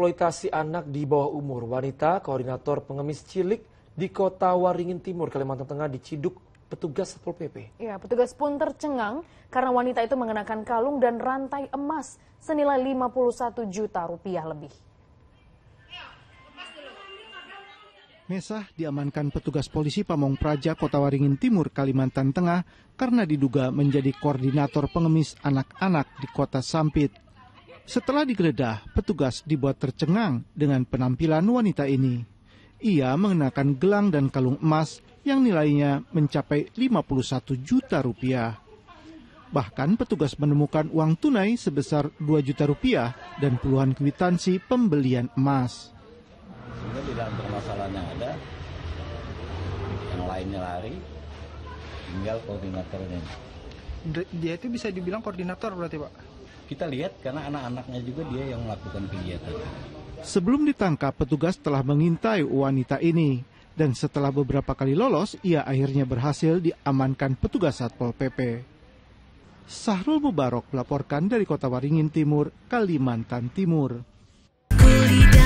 mengeksploitasi anak di bawah umur. Wanita koordinator pengemis cilik di kota Waringin Timur, Kalimantan Tengah diciduk petugas Satpol PP. Ya, petugas pun tercengang karena wanita itu mengenakan kalung dan rantai emas senilai 51 juta rupiah lebih. Mesah diamankan petugas polisi Pamong Praja, Kota Waringin Timur, Kalimantan Tengah karena diduga menjadi koordinator pengemis anak-anak di kota Sampit. Setelah digeledah, petugas dibuat tercengang dengan penampilan wanita ini. Ia mengenakan gelang dan kalung emas yang nilainya mencapai 51 juta rupiah. Bahkan petugas menemukan uang tunai sebesar 2 juta rupiah dan puluhan kwitansi pembelian emas. Sehingga tidak yang ada, yang lainnya lari, tinggal koordinatornya. Dia itu bisa dibilang koordinator berarti Pak? kita lihat karena anak-anaknya juga dia yang melakukan kegiatan. Sebelum ditangkap, petugas telah mengintai wanita ini. Dan setelah beberapa kali lolos, ia akhirnya berhasil diamankan petugas Satpol PP. Sahrul Mubarok melaporkan dari Kota Waringin Timur, Kalimantan Timur. Kulida.